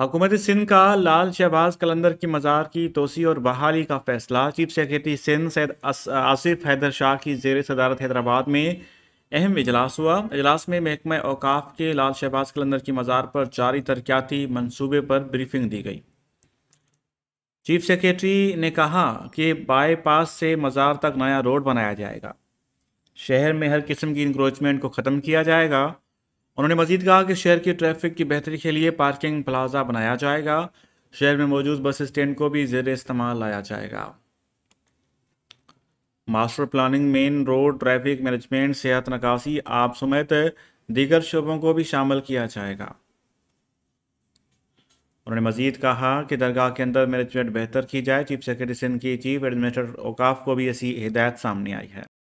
हुकूमत सिंध का लाल शहबाज कलंदर की मज़ार की तोसी और बहाली का फैसला चीफ सेक्रेटरी सिंध सैद आसिफ हैदर शाह की जेर सदारत हैदराबाद में अहम इजलास हुआ अजलास में महकमा अवकाफ के लाल शहबाज कलंदर की मज़ार पर जारी तरक्याती मनसूबे पर ब्रीफिंग दी गई चीफ सेक्रेटरी ने कहा कि बाईपास से मज़ार तक नया रोड बनाया जाएगा शहर में हर किस्म की इंक्रोचमेंट को ख़त्म किया जाएगा उन्होंने मजीद कहा कि शहर की ट्रैफिक की बेहतरी के लिए पार्किंग प्लाजा बनाया जाएगा शहर में मौजूद बस स्टैंड को भी जेर इस्तेमाल लाया जाएगा master planning main road traffic management सेहत नकासी आप समेत दीगर शोबों को भी शामिल किया जाएगा उन्होंने मजीद कहा कि दरगाह के अंदर मैनेजमेंट बेहतर की जाए चीफ सेक्रेटरी सिंध की चीफ एडमिनिस्ट्रेटर औकाफ को भी ऐसी हिदायत सामने आई है